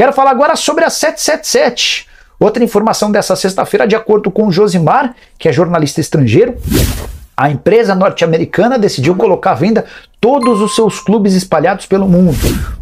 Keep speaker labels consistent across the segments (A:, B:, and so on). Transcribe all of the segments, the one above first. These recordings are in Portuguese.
A: Quero falar agora sobre a 777. Outra informação dessa sexta-feira, de acordo com Josimar, que é jornalista estrangeiro, a empresa norte-americana decidiu colocar à venda todos os seus clubes espalhados pelo mundo.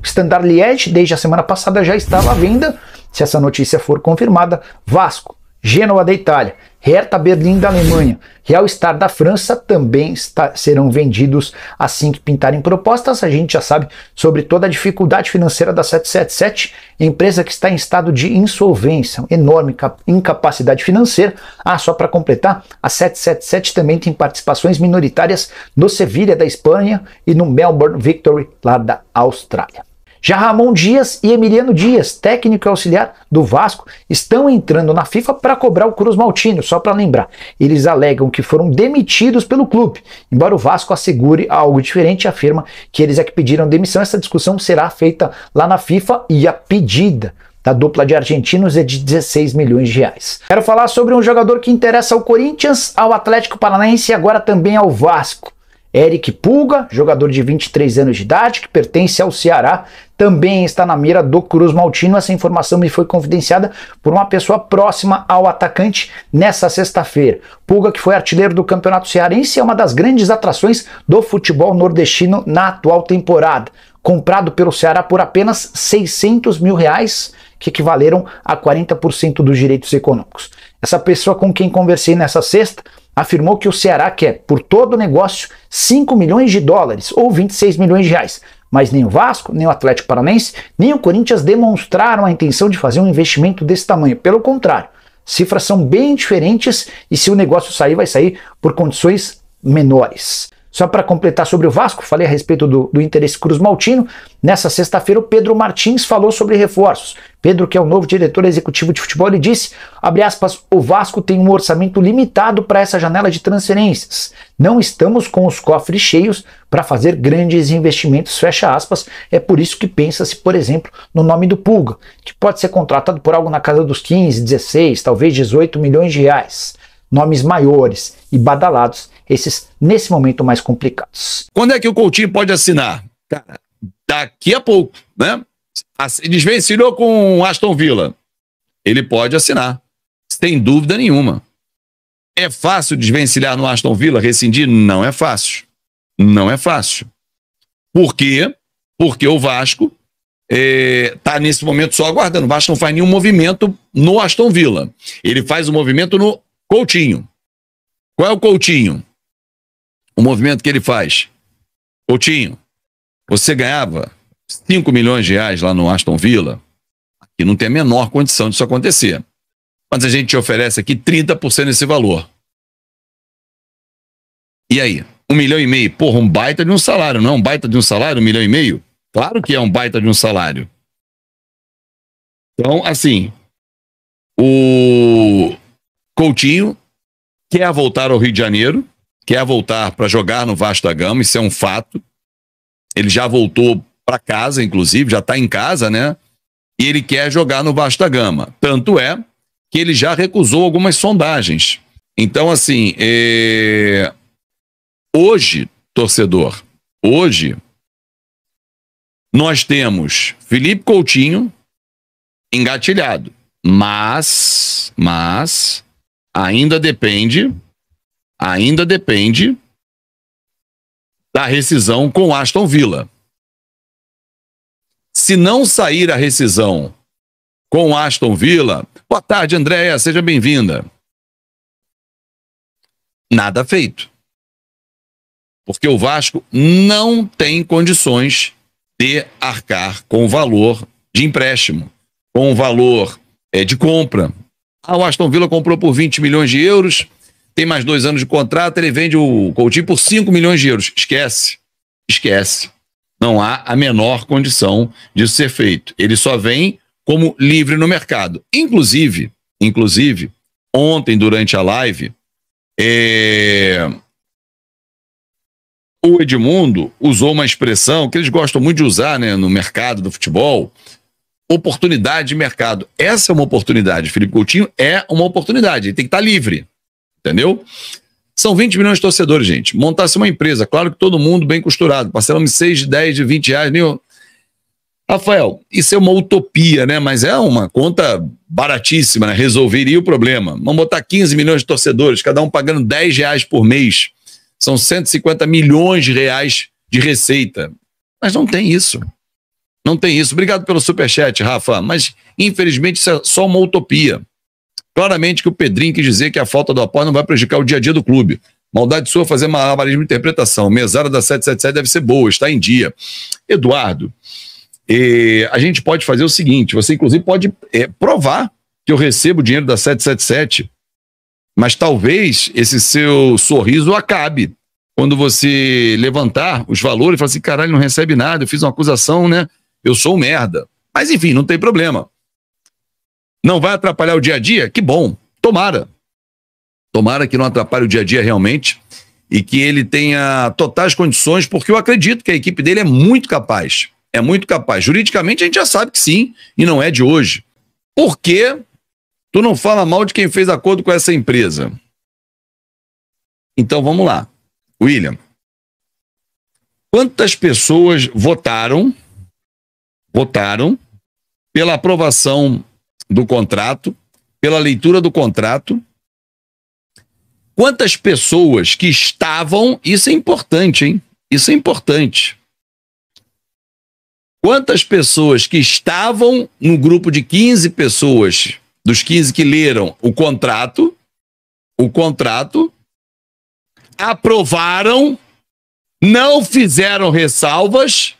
A: O Standard Liège, desde a semana passada, já estava à venda. Se essa notícia for confirmada, Vasco, Gênova da Itália, Hertha Berlim da Alemanha, Real Star da França também está, serão vendidos assim que pintarem propostas. A gente já sabe sobre toda a dificuldade financeira da 777, empresa que está em estado de insolvência, enorme incapacidade financeira. Ah, só para completar, a 777 também tem participações minoritárias no Sevilha da Espanha e no Melbourne Victory lá da Austrália. Já Ramon Dias e Emiliano Dias, técnico e auxiliar do Vasco, estão entrando na FIFA para cobrar o Cruz Maltino, só para lembrar. Eles alegam que foram demitidos pelo clube, embora o Vasco assegure algo diferente e afirma que eles é que pediram demissão. Essa discussão será feita lá na FIFA e a pedida da dupla de argentinos é de 16 milhões de reais. Quero falar sobre um jogador que interessa ao Corinthians, ao Atlético Paranaense e agora também ao Vasco. Eric Pulga, jogador de 23 anos de idade, que pertence ao Ceará, também está na mira do Cruz Maltino. Essa informação me foi confidenciada por uma pessoa próxima ao atacante nessa sexta-feira. Pulga, que foi artilheiro do Campeonato Cearense, é uma das grandes atrações do futebol nordestino na atual temporada. Comprado pelo Ceará por apenas 600 mil reais, que equivaleram a 40% dos direitos econômicos. Essa pessoa com quem conversei nessa sexta afirmou que o Ceará quer, por todo o negócio, 5 milhões de dólares ou 26 milhões de reais. Mas nem o Vasco, nem o Atlético Paranense, nem o Corinthians demonstraram a intenção de fazer um investimento desse tamanho. Pelo contrário, cifras são bem diferentes e se o negócio sair, vai sair por condições menores. Só para completar sobre o Vasco, falei a respeito do, do interesse Cruz Maltino. Nessa sexta-feira, o Pedro Martins falou sobre reforços. Pedro, que é o novo diretor executivo de futebol, ele disse, aspas, o Vasco tem um orçamento limitado para essa janela de transferências. Não estamos com os cofres cheios para fazer grandes investimentos, fecha aspas. É por isso que pensa-se, por exemplo, no nome do Pulga, que pode ser contratado por algo na casa dos 15, 16, talvez 18 milhões de reais. Nomes maiores e badalados esses, nesse momento, mais complicados.
B: Quando é que o Coutinho pode assinar? Cara, daqui a pouco, né? Desvencilhou com o Aston Villa. Ele pode assinar, sem dúvida nenhuma. É fácil desvencilhar no Aston Villa, rescindir? Não é fácil. Não é fácil. Por quê? Porque o Vasco está é, tá nesse momento só aguardando. O Vasco não faz nenhum movimento no Aston Villa. Ele faz o um movimento no Coutinho. Qual é o Coutinho? o movimento que ele faz. Coutinho, você ganhava 5 milhões de reais lá no Aston Villa, que não tem a menor condição disso acontecer. Mas a gente te oferece aqui 30% desse valor. E aí? Um milhão e meio. Porra, um baita de um salário,
C: não é um baita de um salário? Um milhão e meio? Claro que é um baita de um salário.
B: Então, assim, o Coutinho quer voltar ao Rio de Janeiro, quer voltar para jogar no Vasta Gama, isso é um fato. Ele já voltou para casa, inclusive, já está em casa, né? E ele quer jogar no Vasta Gama. Tanto é que ele já recusou algumas sondagens. Então, assim, é... hoje, torcedor, hoje, nós temos Felipe Coutinho engatilhado, mas, mas, ainda depende ainda depende da rescisão
C: com Aston Villa. Se não sair a rescisão com Aston Villa, boa tarde, Andréia, seja bem-vinda.
B: Nada feito. Porque o Vasco não tem condições de arcar com o valor de empréstimo, com o valor é, de compra. Ah, o Aston Villa comprou por 20 milhões de euros, tem mais dois anos de contrato, ele vende o Coutinho por 5 milhões de euros. Esquece. Esquece. Não há a menor condição disso ser feito. Ele só vem como livre no mercado. Inclusive, inclusive, ontem, durante a live, é... o Edmundo usou uma expressão que eles gostam muito de usar né, no mercado do futebol, oportunidade de mercado. Essa é uma oportunidade. Felipe Coutinho é uma oportunidade. Ele tem que estar livre. Entendeu? São 20 milhões de torcedores, gente. Montasse uma empresa, claro que todo mundo bem costurado, parcelamos 6, 10, de 20 reais, nem. Rafael, isso é uma utopia, né? Mas é uma conta baratíssima, né? Resolveria o problema. Vamos botar 15 milhões de torcedores, cada um pagando 10 reais por mês. São 150 milhões de reais de receita. Mas não tem isso. Não tem isso. Obrigado pelo superchat, Rafa. Mas, infelizmente, isso é só uma utopia. Claramente que o Pedrinho quis dizer que a falta do apoio não vai prejudicar o dia a dia do clube. Maldade sua fazer uma malabarismo de interpretação. Mesada da 777 deve ser boa, está em dia. Eduardo, eh, a gente pode fazer o seguinte: você, inclusive, pode eh, provar que eu recebo o dinheiro da 777, mas talvez esse seu sorriso acabe quando você levantar os valores e falar assim: caralho, não recebe nada, eu fiz uma acusação, né? Eu sou um merda. Mas enfim, não tem problema. Não vai atrapalhar o dia a dia? Que bom, tomara. Tomara que não atrapalhe o dia a dia realmente e que ele tenha totais condições, porque eu acredito que a equipe dele é muito capaz. É muito capaz. Juridicamente a gente já sabe que sim, e não é de hoje. Por que tu não fala mal de quem fez acordo com essa empresa? Então vamos lá. William, quantas pessoas votaram votaram pela aprovação do contrato, pela leitura do contrato, quantas pessoas que estavam, isso é importante, hein? Isso é importante. Quantas pessoas que estavam no grupo de 15 pessoas, dos 15 que leram o contrato, o contrato, aprovaram, não fizeram ressalvas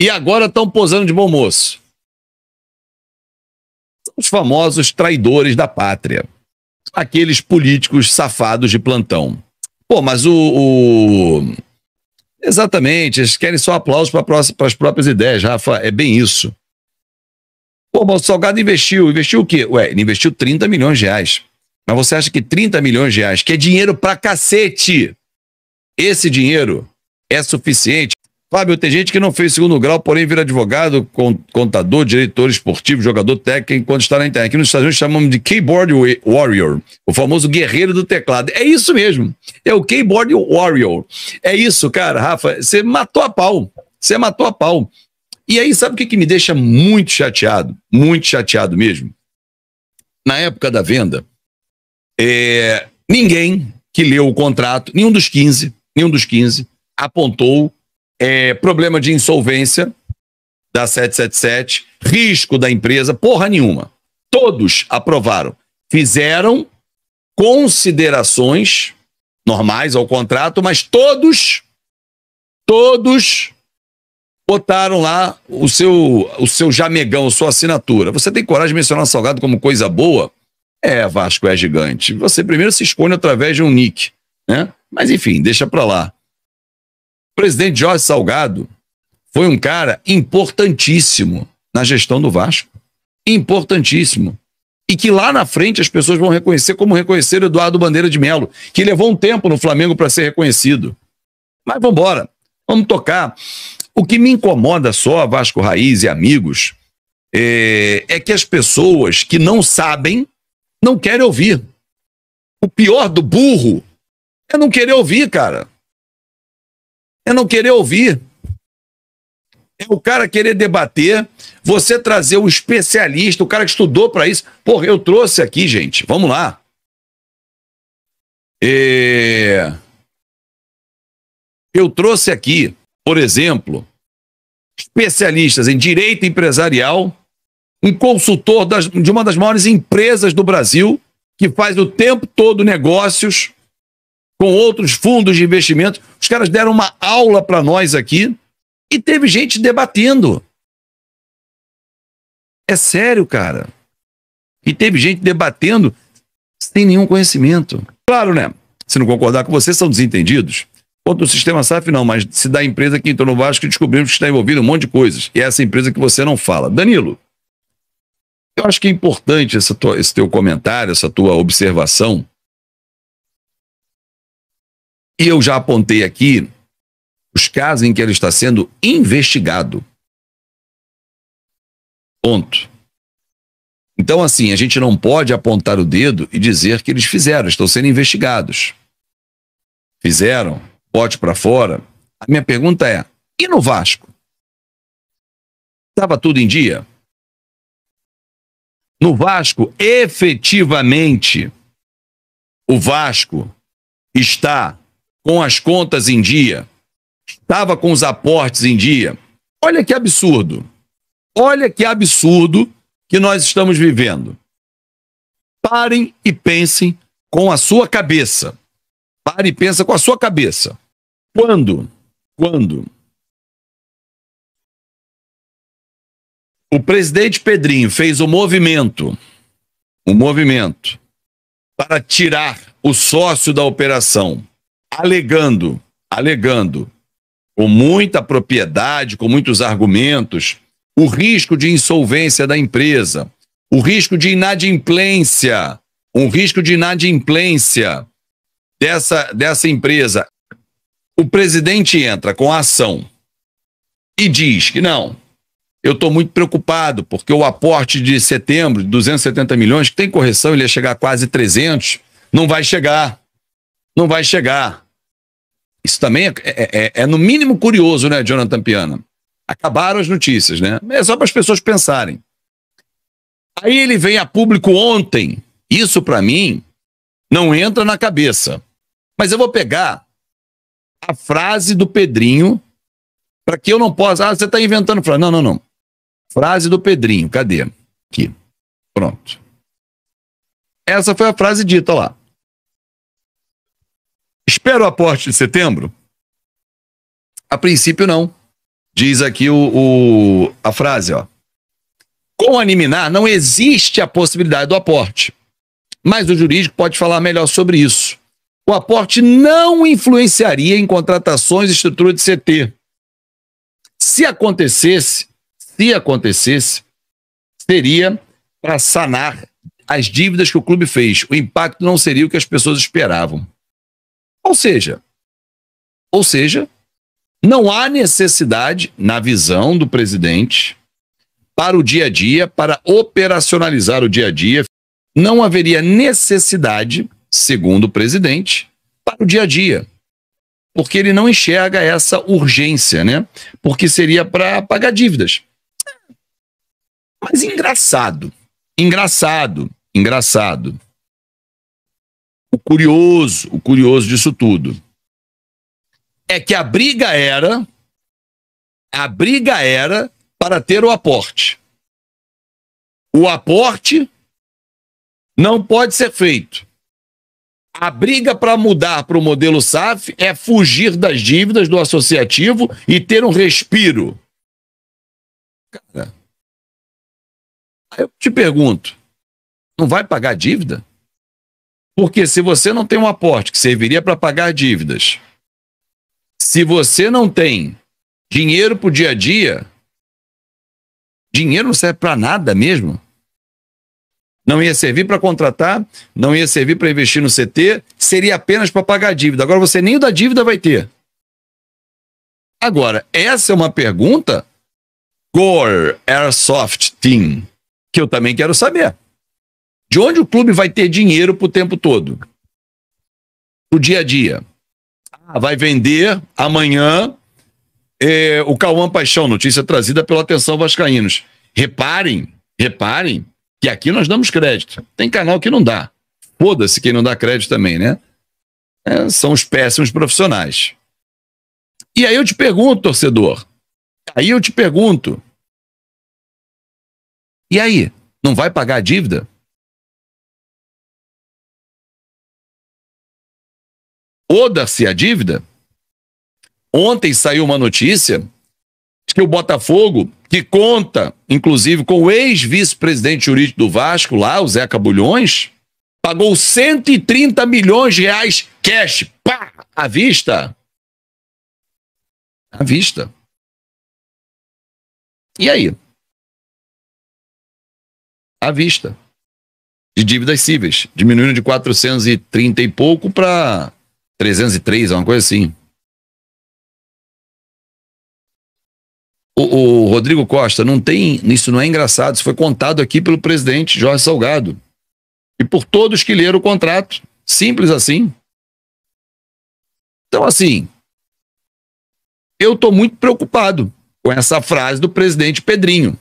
B: e agora estão posando de bom moço os famosos traidores da pátria, aqueles políticos safados de plantão. Pô, mas o, o... Exatamente, eles querem só aplausos para as próprias ideias, Rafa, é bem isso. Pô, mas o Salgado investiu, investiu o quê? Ué, ele investiu 30 milhões de reais. Mas você acha que 30 milhões de reais, que é dinheiro pra cacete, esse dinheiro é suficiente Fábio, tem gente que não fez segundo grau, porém vira advogado, contador, diretor esportivo, jogador técnico, enquanto está na internet. Aqui nos Estados Unidos chamamos de Keyboard Warrior, o famoso guerreiro do teclado. É isso mesmo. É o Keyboard Warrior. É isso, cara, Rafa. Você matou a pau. Você matou a pau. E aí, sabe o que, que me deixa muito chateado? Muito chateado mesmo. Na época da venda, é, ninguém que leu o contrato, nenhum dos 15, nenhum dos 15, apontou é, problema de insolvência da 777, risco da empresa, porra nenhuma. Todos aprovaram. Fizeram considerações normais ao contrato, mas todos, todos botaram lá o seu, o seu jamegão, sua assinatura. Você tem coragem de mencionar Salgado como coisa boa? É, Vasco é gigante. Você primeiro se expõe através de um nick, né? Mas enfim, deixa pra lá. O presidente Jorge Salgado foi um cara importantíssimo na gestão do Vasco. Importantíssimo. E que lá na frente as pessoas vão reconhecer como reconhecer Eduardo Bandeira de Melo, que levou um tempo no Flamengo para ser reconhecido. Mas vamos embora. Vamos tocar. O que me incomoda só, Vasco Raiz e amigos, é, é que as pessoas que não sabem não querem ouvir. O pior do burro é não querer ouvir, cara é não querer ouvir. É o cara querer debater, você trazer o especialista, o cara que estudou para isso. Porra, eu trouxe aqui, gente. Vamos lá. É... Eu trouxe aqui, por exemplo, especialistas em direito empresarial, um consultor das, de uma das maiores empresas do Brasil, que faz o tempo todo negócios com outros fundos de investimento. Os caras deram uma aula para nós aqui e teve gente debatendo. É sério, cara. E teve gente debatendo sem nenhum conhecimento. Claro, né? Se não concordar com você, são desentendidos. Quanto o sistema SAF, não, mas se da empresa que entrou no Vasco, descobrimos que está envolvido um monte de coisas. E é essa empresa que você não fala. Danilo, eu acho que é importante essa tua, esse teu comentário, essa tua observação, e eu já apontei aqui os casos em que ele está sendo investigado. Ponto. Então, assim, a gente não pode apontar o dedo e dizer que eles fizeram, estão sendo investigados. Fizeram, bote para fora. A minha pergunta é:
C: e no Vasco? Estava tudo em dia?
B: No Vasco, efetivamente, o Vasco está com as contas em dia, estava com os aportes em dia. Olha que absurdo. Olha que absurdo que nós estamos vivendo. Parem e pensem com a sua cabeça. Pare e pensa com a sua cabeça. Quando? Quando?
C: O presidente Pedrinho fez o um
B: movimento, o um movimento para tirar o sócio da operação alegando, alegando com muita propriedade, com muitos argumentos, o risco de insolvência da empresa, o risco de inadimplência, um risco de inadimplência dessa, dessa empresa. O presidente entra com a ação e diz que não, eu estou muito preocupado, porque o aporte de setembro, de 270 milhões, que tem correção, ele ia chegar a quase 300, não vai chegar não vai chegar. Isso também é, é, é, é no mínimo curioso, né, Jonathan Piana? Acabaram as notícias, né? É só para as pessoas pensarem. Aí ele vem a público ontem. Isso para mim não entra na cabeça. Mas eu vou pegar a frase do Pedrinho para que eu não possa. Ah, você está inventando frase. Não, não, não. Frase do Pedrinho. Cadê? Aqui. Pronto. Essa foi a frase dita lá. Espera o aporte de setembro? A princípio, não. Diz aqui o, o, a frase, ó. Com a liminar, não existe a possibilidade do aporte. Mas o jurídico pode falar melhor sobre isso. O aporte não influenciaria em contratações e estrutura de CT. Se acontecesse, se acontecesse, seria para sanar as dívidas que o clube fez. O impacto não seria o que as pessoas esperavam. Ou seja, ou seja, não há necessidade, na visão do presidente, para o dia a dia, para operacionalizar o dia a dia, não haveria necessidade, segundo o presidente, para o dia a dia. Porque ele não enxerga essa urgência, né? Porque seria para pagar dívidas. Mas engraçado, engraçado, engraçado o curioso,
C: o curioso disso tudo é que a briga era a briga era para ter o aporte. O
B: aporte não pode ser feito. A briga para mudar para o modelo SAF é fugir das dívidas do associativo e ter um respiro. Cara, eu te pergunto, não vai pagar dívida? Porque se você não tem um aporte que serviria para pagar dívidas, se você não tem dinheiro para o dia a dia, dinheiro não serve para nada mesmo. Não ia servir para contratar, não ia servir para investir no CT, seria apenas para pagar a dívida. Agora você nem o da dívida vai ter. Agora, essa é uma pergunta Gore Airsoft Team, que eu também quero saber. De onde o clube vai ter dinheiro pro tempo todo? Pro dia a dia. Ah, vai vender amanhã é, o Cauã Paixão, notícia trazida pelo Atenção Vascaínos. Reparem, reparem, que aqui nós damos crédito. Tem canal que não dá. Foda-se quem não dá crédito também, né? É, são os péssimos profissionais. E aí eu te pergunto, torcedor.
C: Aí eu te pergunto. E aí? Não vai pagar a dívida?
B: foda se a dívida. Ontem saiu uma notícia que o Botafogo, que conta, inclusive, com o ex-vice-presidente jurídico do Vasco, lá, o Zeca Bulhões, pagou 130 milhões de reais cash, pá, à vista. À vista.
C: E aí? À vista. De dívidas cíveis, diminuindo de 430 e pouco para 303, uma coisa assim.
B: O, o, Rodrigo Costa não tem, isso não é engraçado, isso foi contado aqui pelo presidente Jorge Salgado. E por todos que leram o contrato. Simples assim.
C: Então, assim, eu estou muito preocupado
B: com essa frase do presidente Pedrinho.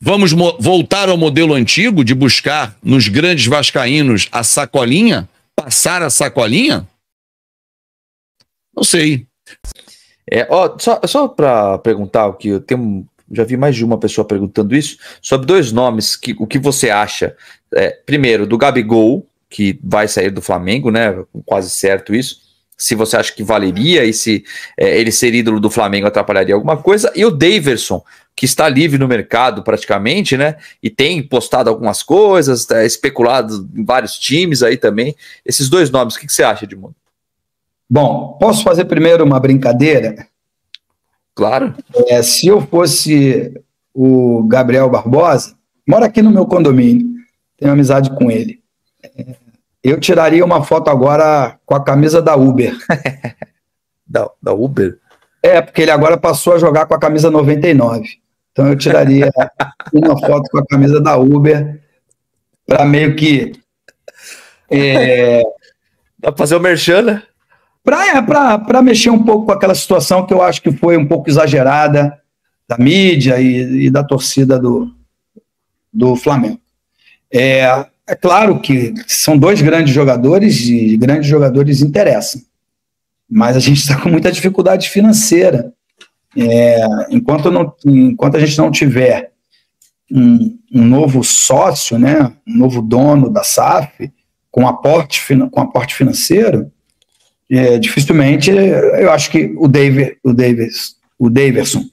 B: Vamos voltar ao modelo antigo de buscar nos grandes vascaínos a sacolinha passar a sacolinha? Não sei. É, ó, só só para perguntar o que eu tenho, já vi mais de uma pessoa perguntando isso sobre dois nomes que o que você acha? É, primeiro do Gabigol que vai sair do Flamengo, né? Quase certo isso. Se você acha que valeria e se é, ele ser ídolo do Flamengo atrapalharia alguma coisa. E o Daverson, que está livre no mercado praticamente, né? E tem postado algumas coisas, é, especulado em vários times aí também. Esses dois nomes, o que, que você acha, Edmundo?
D: Bom, posso fazer primeiro uma brincadeira? Claro. É, se eu fosse o Gabriel Barbosa, mora aqui no meu condomínio, tenho amizade com ele. É, eu tiraria uma foto agora com a camisa da Uber. da, da Uber? É, porque ele agora passou a jogar com a camisa 99. Então eu tiraria uma foto com a camisa da Uber para meio que. É, Dá para fazer o merchan, né? Para é, mexer um pouco com aquela situação que eu acho que foi um pouco exagerada da mídia e, e da torcida do, do Flamengo. É, é claro que são dois grandes jogadores e grandes jogadores interessam, mas a gente está com muita dificuldade financeira. É, enquanto, não, enquanto a gente não tiver um, um, novo sócio, né, um novo dono da SAF, com aporte, com aporte financeiro, é, dificilmente eu acho que o David, o Davis, o Daverson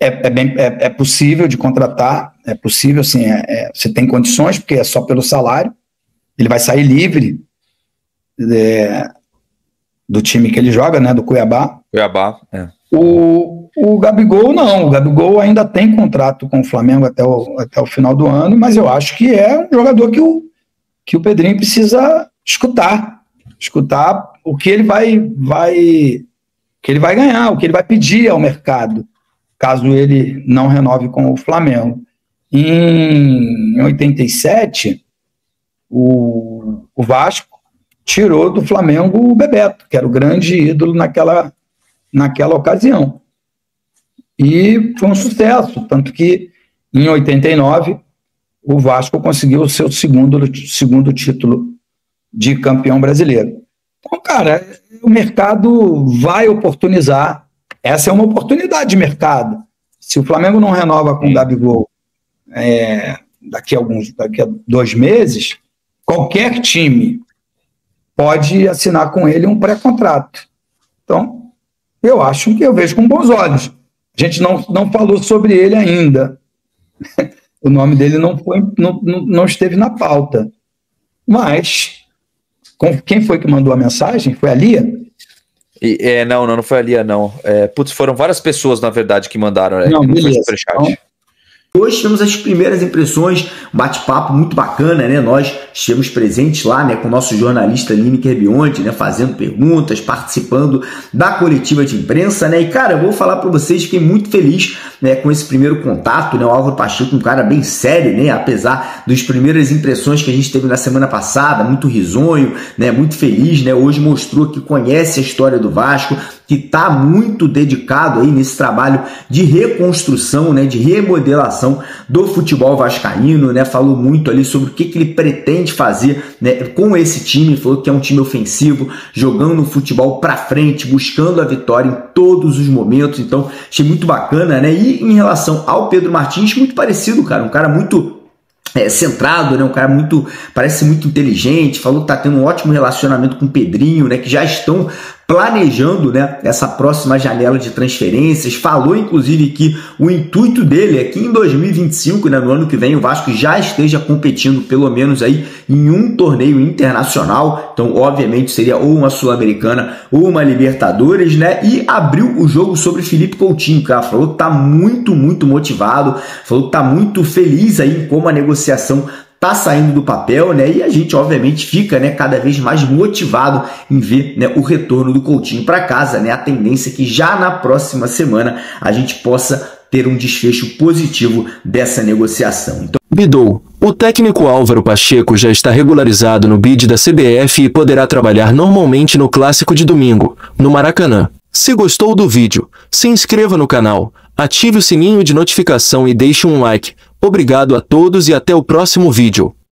D: é, é, bem, é, é, possível de contratar, é possível, assim, é, é, você tem condições, porque é só pelo salário, ele vai sair livre é, do time que ele joga, né, do Cuiabá.
C: Cuiabá, é.
D: O, o Gabigol não, o Gabigol ainda tem contrato com o Flamengo até o, até o final do ano, mas eu acho que é um jogador que o, que o Pedrinho precisa escutar, escutar o que ele vai, vai que ele vai ganhar, o que ele vai pedir ao mercado, caso ele não renove com o Flamengo. Em 87, o, o Vasco tirou do Flamengo o Bebeto, que era o grande ídolo naquela, naquela ocasião. E foi um sucesso, tanto que em 89 o Vasco conseguiu o seu segundo, segundo título de campeão brasileiro. Então, cara, o mercado vai oportunizar. Essa é uma oportunidade de mercado. Se o Flamengo não renova com o Gabigol é, daqui, a alguns, daqui a dois meses, qualquer time pode assinar com ele um pré-contrato. Então, eu acho que eu vejo com bons olhos. A gente não, não falou sobre ele ainda. o nome dele não, foi, não, não esteve na pauta. Mas, com, quem foi que mandou a mensagem? Foi a Lia?
B: E, é, não, não, não foi a Lia, não. É, putz, foram várias pessoas, na verdade, que mandaram. Não, é, não beleza. Foi Então,
E: Hoje tivemos as primeiras impressões, um bate-papo muito bacana, né? Nós estivemos presentes lá, né, com o nosso jornalista Lineker Biondi, né, fazendo perguntas, participando da coletiva de imprensa, né? E cara, eu vou falar para vocês, fiquei muito feliz, né, com esse primeiro contato, né? O Álvaro Pacheco, um cara bem sério, né? Apesar das primeiras impressões que a gente teve na semana passada, muito risonho, né, muito feliz, né? Hoje mostrou que conhece a história do Vasco, que está muito dedicado aí nesse trabalho de reconstrução, né, de remodelação do futebol vascaíno, né, falou muito ali sobre o que, que ele pretende fazer né, com esse time, falou que é um time ofensivo, jogando o futebol para frente, buscando a vitória em todos os momentos, então achei muito bacana, né, e em relação ao Pedro Martins, muito parecido, cara, um cara muito é, centrado, né? Um cara muito, parece muito inteligente, falou que tá tendo um ótimo relacionamento com o Pedrinho, né? Que já estão planejando né, essa próxima janela de transferências. Falou, inclusive, que o intuito dele é que em 2025, né, no ano que vem, o Vasco já esteja competindo pelo menos aí em um torneio internacional. Então, obviamente, seria ou uma Sul-Americana ou uma Libertadores, né? E abriu o jogo sobre Felipe Coutinho, cara. Falou que tá muito, muito motivado, falou que tá muito feliz aí como a negociação tá saindo do papel, né? E a gente obviamente fica, né, cada vez mais motivado em ver, né, o retorno do Coutinho para casa, né? A tendência é que já na próxima semana a gente possa ter um desfecho positivo dessa negociação. Então... Bidou,
B: o técnico Álvaro Pacheco já está regularizado no bid da CBF e poderá trabalhar normalmente no clássico de domingo, no Maracanã. Se gostou do vídeo, se inscreva no canal, ative o sininho de notificação e deixe um like. Obrigado a todos e
C: até o próximo vídeo.